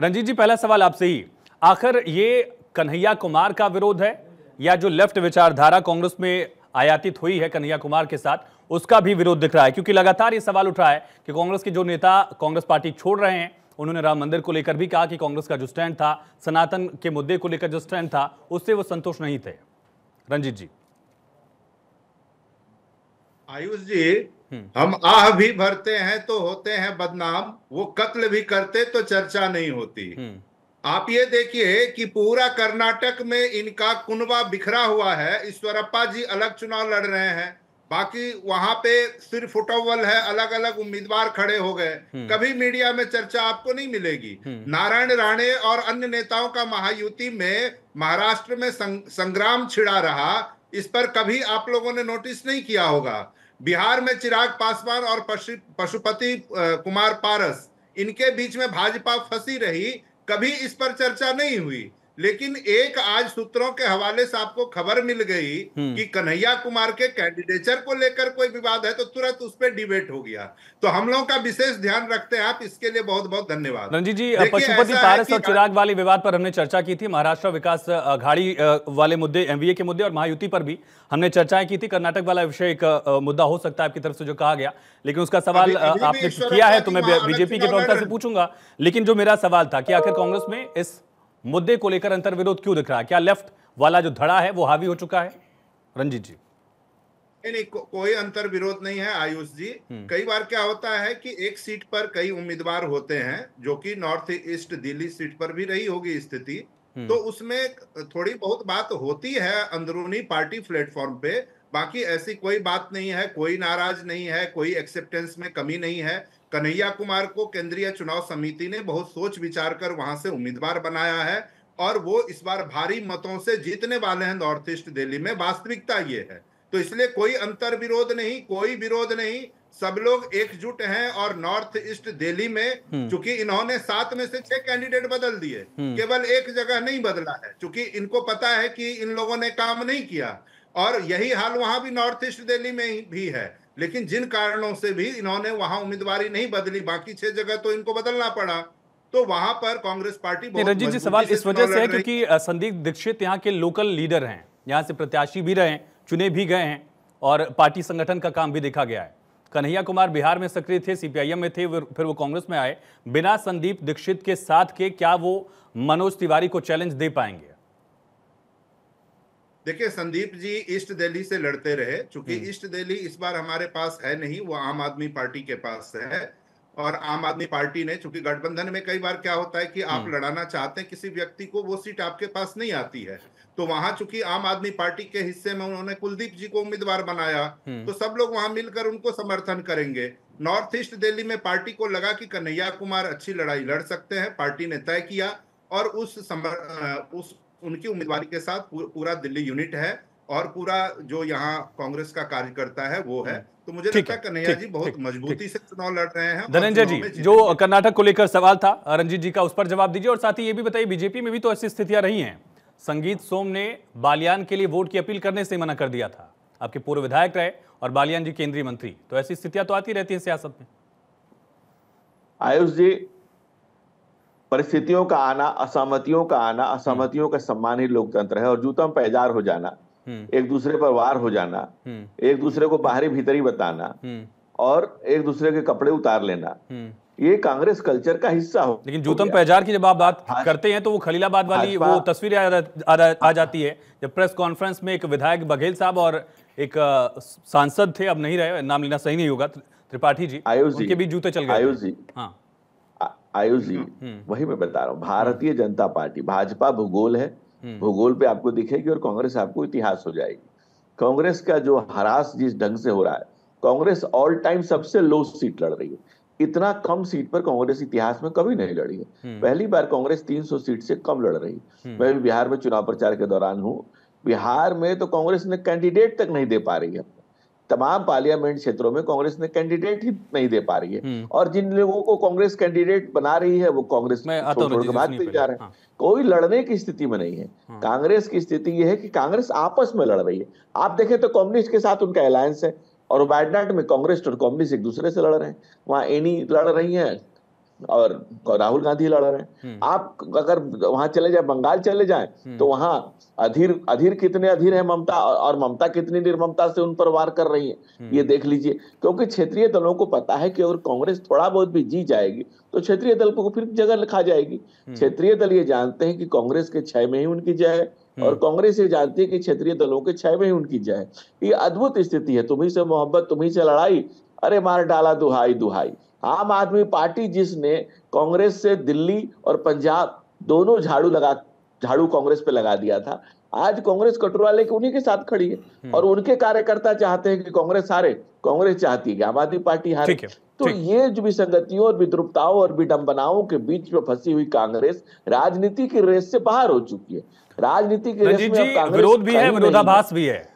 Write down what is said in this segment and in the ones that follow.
रंजीत जी पहला सवाल आपसे ही आखिर ये कन्हैया कुमार का विरोध है या जो लेफ्ट विचारधारा कांग्रेस में आयातित हुई है कन्हैया कुमार के साथ उसका भी विरोध दिख रहा है क्योंकि लगातार ये सवाल उठ रहा है कि कांग्रेस के जो नेता कांग्रेस पार्टी छोड़ रहे हैं उन्होंने राम मंदिर को लेकर भी कहा कि कांग्रेस का जो स्टैंड था सनातन के मुद्दे को लेकर जो स्टैंड था उससे वो संतुष्ट नहीं थे रंजीत जी आयुष जी हम्म। हम आह भी भरते हैं तो होते हैं बदनाम वो कत्ल भी करते तो चर्चा नहीं होती हम्म। आप ये देखिए कि पूरा कर्नाटक में इनका कुनबा बिखरा हुआ है ईश्वरप्पा जी अलग चुनाव लड़ रहे हैं बाकी वहां पे सिर्फ फुटोवल है अलग अलग उम्मीदवार खड़े हो गए हम्म। कभी मीडिया में चर्चा आपको नहीं मिलेगी नारायण राणे और अन्य नेताओं का महायुति में महाराष्ट्र में संग्राम छिड़ा रहा इस पर कभी आप लोगों ने नोटिस नहीं किया होगा बिहार में चिराग पासवान और पशुपति कुमार पारस इनके बीच में भाजपा फंसी रही कभी इस पर चर्चा नहीं हुई लेकिन एक आज सूत्रों के हवाले से आपको खबर मिल गई हम्म। कि कन्हैया कुमार के कैंडिडेचर को लेकर कोई विवाद है तो तुरंत उस पर डिबेट हो गया तो हम लोगों का विशेष ध्यान रखते हैं आप इसके लिए बहुत बहुत धन्यवाद रंजी जी पशुपति पारस और चिराग वाले विवाद पर हमने चर्चा की थी महाराष्ट्र विकास अघाड़ी वाले मुद्दे एमवीए के मुद्दे और महायुति पर भी हमने चर्चाएं की थी कर्नाटक वाला विषय एक मुद्दा हो सकता है आपकी तरफ से जो कहा गया लेकिन उसका सवाल आपने किया है तो मैं बीजेपी के प्रवक्ता से पूछूंगा लेकिन जो मेरा सवाल था कि आखिर कांग्रेस में इस मुद्दे को लेकर अंतर विरोध क्यों दिख रहा है क्या लेफ्ट वाला जो धड़ा है वो हावी हो चुका है रंजीत जी नहीं नहीं को, कोई अंतर विरोध नहीं है आयुष जी हम्म। कई बार क्या होता है कि एक सीट पर कई उम्मीदवार होते हैं जो कि नॉर्थ ईस्ट दिल्ली सीट पर भी रही होगी स्थिति हम्म। तो उसमें थोड़ी बहुत बात होती है अंदरूनी पार्टी प्लेटफॉर्म पे बाकी ऐसी कोई बात नहीं है कोई नाराज नहीं है कोई एक्सेप्टेंस में कमी नहीं है कन्हैया कुमार को केंद्रीय चुनाव समिति ने बहुत सोच विचार कर वहां से उम्मीदवार बनाया है और वो इस बार भारी मतों से जीतने वाले हैं नॉर्थ ईस्ट दिल्ली में वास्तविकता ये है तो इसलिए कोई अंतर विरोध नहीं कोई विरोध नहीं सब लोग एकजुट हैं और नॉर्थ ईस्ट दिल्ली में हम्म। चूंकि इन्होंने सात में से छह कैंडिडेट बदल दिए हम्म। केवल एक जगह नहीं बदला है चूंकि इनको पता है कि इन लोगों ने काम नहीं किया और यही हाल वहां भी नॉर्थ ईस्ट दिल्ली में भी है लेकिन जिन कारणों से भी इन्होंने वहां उम्मीदवारी नहीं बदली बाकी छह जगह तो इनको बदलना पड़ा तो वहां पर कांग्रेस पार्टी रंजीत जी सवाल इस वजह से है क्योंकि संदीप दीक्षित यहाँ के लोकल लीडर हैं यहाँ से प्रत्याशी भी रहे चुने भी गए हैं और पार्टी संगठन का काम भी देखा गया है कन्हैया कुमार बिहार में सक्रिय थे सीपीआईएम में थे फिर वो कांग्रेस में आए बिना संदीप दीक्षित के साथ के क्या वो मनोज तिवारी को चैलेंज दे पाएंगे देखिए संदीप जी ईस्ट दिल्ली से लड़ते रहे चूंकि हम्म। ईस्ट दिल्ली इस बार हमारे पास है नहीं वो आम आदमी पार्टी के पास है और आम आदमी पार्टी ने चूंकि गठबंधन में कई बार क्या होता है कि आप हम्म। लड़ाना चाहते हैं किसी व्यक्ति को वो सीट आपके पास नहीं आती है तो वहां चूंकि आम आदमी पार्टी के हिस्से में उन्होंने कुलदीप जी को उम्मीदवार बनाया हम्म। तो सब लोग वहां मिलकर उनको समर्थन करेंगे नॉर्थ ईस्ट दिल्ली में पार्टी को लगा कि कन्हैया कुमार अच्छी लड़ाई लड़ सकते हैं पार्टी ने तय किया और उस समर, उस उनकी उम्मीदवारी के साथ पूरा दिल्ली यूनिट है और पूरा जो यहाँ कांग्रेस का कार्यकर्ता है वो है हम्म। तो मुझे लगता है कन्हैया जी बहुत मजबूती से चुनाव लड़ रहे हैं धनंजय जी जो कर्नाटक को लेकर सवाल था रंजीत जी का उस पर जवाब दीजिए और साथ ही ये भी बताइए बीजेपी में भी तो ऐसी स्थितियां रही हैं संगीत सोम ने बालियान के लिए वोट की अपील करने से मना कर दिया था आपके पूर्व विधायक रहे और बालियान जी केंद्रीय मंत्री तो ऐसी स्थितियां तो आती रहती है सियासत में आयुष जी परिस्थितियों का आना असहमतियों का आना हम्म। असहमतियों का सम्मान ही लोकतंत्र है और जूतम पैजार हो जाना हम्म। एक दूसरे पर वार हो जाना हम्म। एक दूसरे को बाहरी भीतरी बताना और एक दूसरे के कपड़े उतार लेना ये कांग्रेस कल्चर का हिस्सा हो लेकिन जूतम पैजार की जब आप बात करते हैं तो वो खलीलाबाद वाली वो तस्वीरें आ जाती है जब प्रेस कॉन्फ्रेंस में एक विधायक बघेल साहब और एक सांसद थे अब नहीं रहे नाम लेना सही नहीं होगा त्रिपाठी जी के भी जूते चल गए आयुष जी हाँ आयुष हाँ, वही हम्म। मैं बता रहा हूँ हाँ। भारतीय जनता पार्टी भाजपा भूगोल है हम्म। भूगोल पे आपको दिखेगी और कांग्रेस आपको इतिहास हो जाएगी कांग्रेस का जो हरास जिस ढंग से हो रहा है कांग्रेस ऑल टाइम सबसे लो सीट लड़ रही है इतना कम सीट पर कांग्रेस इतिहास में कभी नहीं लड़ी है हम्म। पहली बार कांग्रेस 300 सीट से कम लड़ रही है मैं भी बिहार में चुनाव प्रचार के दौरान हूँ बिहार में तो कांग्रेस ने कैंडिडेट तक नहीं दे पा रही है तमाम पार्लियामेंट क्षेत्रों में कांग्रेस ने कैंडिडेट ही नहीं दे पा रही है हम्म। और जिन लोगों को कांग्रेस कैंडिडेट बना रही है वो कांग्रेस छोड़कर जा रहे हैं हाँ। कोई लड़ने की स्थिति में नहीं है हाँ। कांग्रेस की स्थिति ये है कि कांग्रेस आपस में लड़ रही है आप देखें तो कम्युनिस्ट के साथ उनका अलायंस है और वायनाट में कांग्रेस और कम्युनिस्ट एक दूसरे से लड़ रहे हैं वहाँ एनी लड़ रही है और राहुल गांधी लड़ रहे हैं हम्म। आप अगर वहां चले जाए बंगाल चले जाए हम्म। तो वहां अधीर अधीर कितने अधीर है ममता और ममता कितनी निर्ममता से उन पर वार कर रही है हम्म। ये देख लीजिए क्योंकि क्षेत्रीय दलों को पता है कि अगर कांग्रेस थोड़ा बहुत भी जी जाएगी तो क्षेत्रीय दल को फिर जगह लिखा जाएगी क्षेत्रीय दल ये जानते हैं कि कांग्रेस के छह में ही उनकी जय है और कांग्रेस ये जानती है कि क्षेत्रीय दलों के छह में ही उनकी जय है ये अद्भुत स्थिति है तुम्ही से मोहब्बत तुम्ही से लड़ाई अरे मार डाला दुहाई दुहाई आम आदमी पार्टी जिसने कांग्रेस से दिल्ली और पंजाब दोनों झाड़ू लगा झाड़ू कांग्रेस पे लगा दिया था आज कांग्रेस कटोरा लेके उन्हीं के साथ खड़ी है हम्म। और उनके कार्यकर्ता चाहते हैं कि कांग्रेस हारे कांग्रेस चाहती है कि आम आदमी पार्टी हारे तो ये जो विसंगतियों और विद्रुपताओं और विडंबनाओं के बीच में फंसी हुई कांग्रेस राजनीति की रेस से बाहर हो चुकी है राजनीति की रेस में विरोध भी है विरोधाभास भी है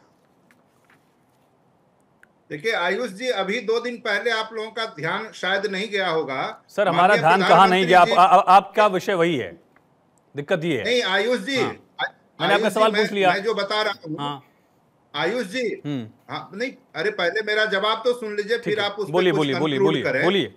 देखिए आयुष जी अभी दो दिन पहले आप लोगों का ध्यान शायद नहीं गया होगा सर हमारा ध्यान कहा नहीं गया आप, आपका विषय वही है दिक्कत ये है नहीं आयुष जी हाँ। मैंने आपका सवाल पूछ लिया मैं जो बता रहा हूँ हाँ। आयुष जी हम्म। हाँ नहीं अरे पहले मेरा जवाब तो सुन लीजिए फिर आप उस बोलिए बोलिए बोलिए बोलिए बोलिए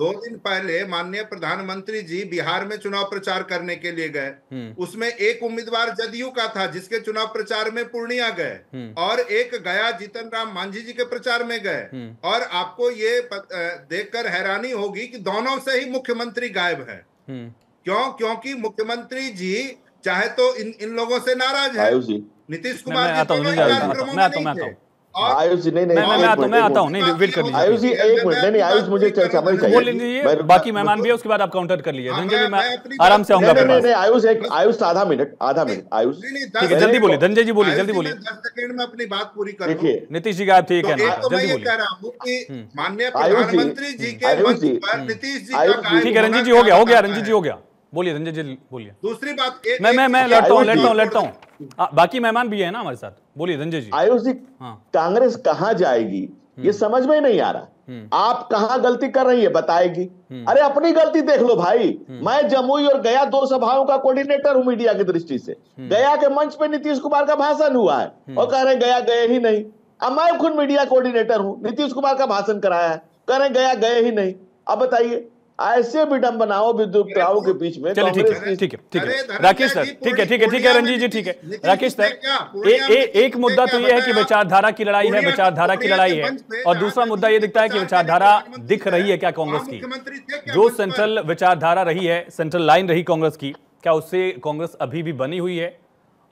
दो दिन पहले माननीय प्रधानमंत्री जी बिहार में चुनाव प्रचार करने के लिए गए हम्म। उसमें एक उम्मीदवार जदयू का था जिसके चुनाव प्रचार में पूर्णिया गए हम्म। और एक गया जीतन राम मांझी जी के प्रचार में गए हम्म। और आपको ये देखकर हैरानी होगी कि दोनों से ही मुख्यमंत्री गायब है क्यों क्योंकि मुख्यमंत्री जी चाहे तो इन इन लोगों से नाराज है नीतीश कुमार जी कार्यक्रमों में नहीं थे आयुष जी नहीं नहीं मैं आता मैं तो आता हूँ नहीं वेट कर लीजिए आयुष जी एक मिनट नहीं नहीं आयुष मुझे बोल लीजिए बाकी मेहमान भी है उसके बाद आप काउंटर कर लीजिए हाँ, जी मैं आराम से आऊंगा नहीं नहीं आयुष एक आयुष आधा मिनट आधा मिनट आयुष ठीक है जल्दी बोलिए धनजय जी बोलिए जल्दी बोलिए सेकंड में अपनी बात पूरी कर देखिए नीतीश जी का आप ठीक तो है तो जल्दी बोलिए हम्म, हम्म। माननीय प्रधानमंत्री जी हम्म, के नीतीश जी ठीक है रंजीत जी हो गया हो गया रंजीत जी हो गया बोलिए रंजन जी बोलिए दूसरी बात ए, मैं मैं मैं लड़ता हूँ लड़ता हूँ लड़ता हूँ बाकी मेहमान भी है ना हमारे साथ बोलिए रंजन जी आयुष जी हाँ। कांग्रेस कहाँ जाएगी ये हम्म। समझ में नहीं आ रहा हम्म। आप कहा गलती कर रही है बताएगी हम्म। अरे अपनी गलती देख लो भाई मैं जमुई और गया दो सभाओं का कोऑर्डिनेटर हूं मीडिया की दृष्टि से गया के मंच पे नीतीश कुमार का भाषण हुआ है और कह रहे गया गए ही नहीं अब मैं खुद मीडिया कोऑर्डिनेटर हूं नीतीश कुमार का भाषण कराया है कह रहे गया गए ही नहीं अब बताइए ऐसे विडम्बनाओं विद्रुपताओं तो के बीच में चलिए ठीक है ठीक है ठीक है राकेश सर ठीक है ठीक है ठीक है रंजीत जी ठीक है राकेश सर एक मुद्दा तो यह है कि विचारधारा की लड़ाई है विचारधारा की लड़ाई है और दूसरा मुद्दा ये दिखता है कि विचारधारा दिख रही है क्या कांग्रेस की जो सेंट्रल विचारधारा रही है सेंट्रल लाइन रही कांग्रेस की क्या उससे कांग्रेस अभी भी बनी हुई है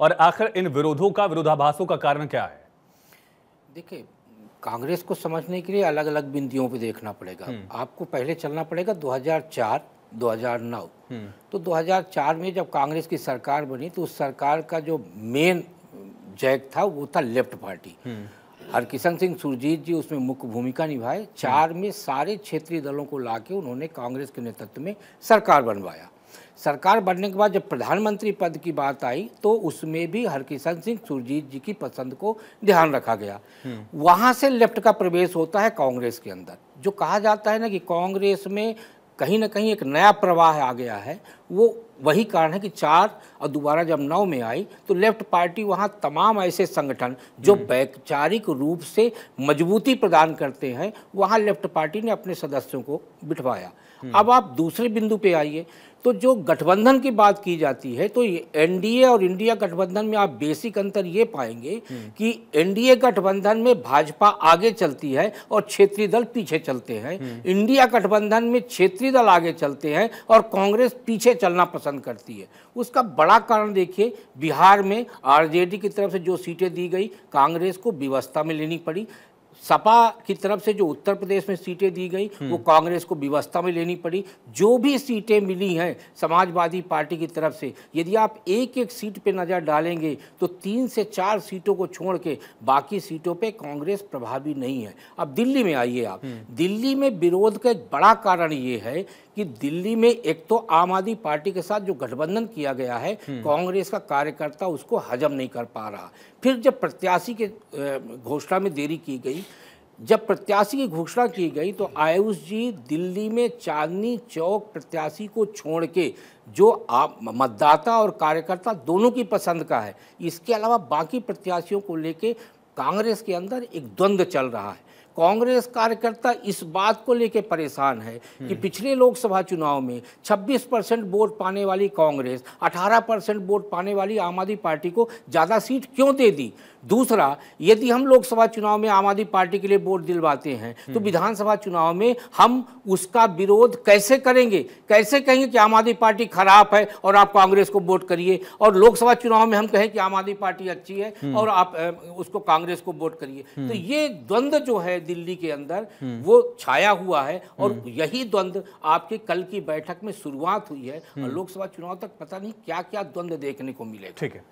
और आखिर इन विरोधों का विरोधाभासों का कारण क्या है देखिए कांग्रेस को समझने के लिए अलग अलग बिंदियों पे देखना पड़ेगा हम्म। आपको पहले चलना पड़ेगा 2004 2009 हम्म। तो 2004 में जब कांग्रेस की सरकार बनी तो उस सरकार का जो मेन जैक था वो था लेफ्ट पार्टी हम्म। हरकिशन सिंह सुरजीत जी उसमें मुख्य भूमिका निभाए चार में सारे क्षेत्रीय दलों को लाके उन्होंने कांग्रेस के नेतृत्व में सरकार बनवाया सरकार बनने के बाद जब प्रधानमंत्री पद की बात आई तो उसमें भी हरकिशन सिंह सुरजीत जी की पसंद को ध्यान रखा गया हम्म। वहां से लेफ्ट का प्रवेश होता है कांग्रेस के अंदर जो कहा जाता है ना कि कांग्रेस में कहीं ना कहीं एक नया प्रवाह आ गया है वो वही कारण है कि चार और दोबारा जब नौ में आई तो लेफ्ट पार्टी वहाँ तमाम ऐसे संगठन जो हम्म। वैचारिक रूप से मजबूती प्रदान करते हैं वहाँ लेफ्ट पार्टी ने अपने सदस्यों को बिठवाया हम्म। अब आप दूसरे बिंदु पे आइए तो जो गठबंधन की बात की जाती है तो एनडीए और इंडिया गठबंधन में आप बेसिक अंतर ये पाएंगे हम्म। कि एनडीए गठबंधन में भाजपा आगे चलती है और क्षेत्रीय दल पीछे चलते हैं हम्म। इंडिया गठबंधन में क्षेत्रीय दल आगे चलते हैं और कांग्रेस पीछे चलना पसंद करती है उसका बड़ा कारण देखिए बिहार में आरजेडी की तरफ से जो सीटें दी गई कांग्रेस को व्यवस्था में लेनी पड़ी सपा की तरफ से जो उत्तर प्रदेश में सीटें दी गई वो हम्म। कांग्रेस को व्यवस्था में लेनी पड़ी जो भी सीटें मिली हैं समाजवादी पार्टी की तरफ से यदि आप एक एक सीट पे नज़र डालेंगे तो तीन से चार सीटों को छोड़ के बाकी सीटों पे कांग्रेस प्रभावी नहीं है अब दिल्ली में आइए आप हम्म। दिल्ली में विरोध का एक बड़ा कारण ये है कि दिल्ली में एक तो आम आदमी पार्टी के साथ जो गठबंधन किया गया है हम्म। कांग्रेस का कार्यकर्ता उसको हजम नहीं कर पा रहा फिर जब प्रत्याशी के घोषणा में देरी की गई जब प्रत्याशी की घोषणा की गई तो आयुष जी दिल्ली में चांदनी चौक प्रत्याशी को छोड़ के जो आप मतदाता और कार्यकर्ता दोनों की पसंद का है इसके अलावा बाकी प्रत्याशियों को लेके कांग्रेस के अंदर एक द्वंद्व चल रहा है कांग्रेस कार्यकर्ता इस बात को लेकर परेशान है कि हम्म। पिछले लोकसभा चुनाव में 26 परसेंट वोट पाने वाली कांग्रेस 18 परसेंट वोट पाने वाली आम आदमी पार्टी को ज़्यादा सीट क्यों दे दी दूसरा यदि हम लोकसभा चुनाव में आम आदमी पार्टी के लिए वोट दिलवाते हैं तो हम्म। विधानसभा चुनाव में हम उसका विरोध कैसे करेंगे कैसे कहेंगे कि आम आदमी पार्टी खराब है और आप कांग्रेस को वोट करिए और लोकसभा चुनाव में हम कहें कि आम आदमी पार्टी अच्छी है हम्म। और आप उसको कांग्रेस को वोट करिए हम्म। तो ये द्वंद्व जो है दिल्ली के अंदर वो छाया हुआ है और यही द्वंद्व आपके कल की बैठक में शुरुआत हुई है और लोकसभा चुनाव तक पता नहीं क्या क्या द्वंद्व देखने को मिले ठीक है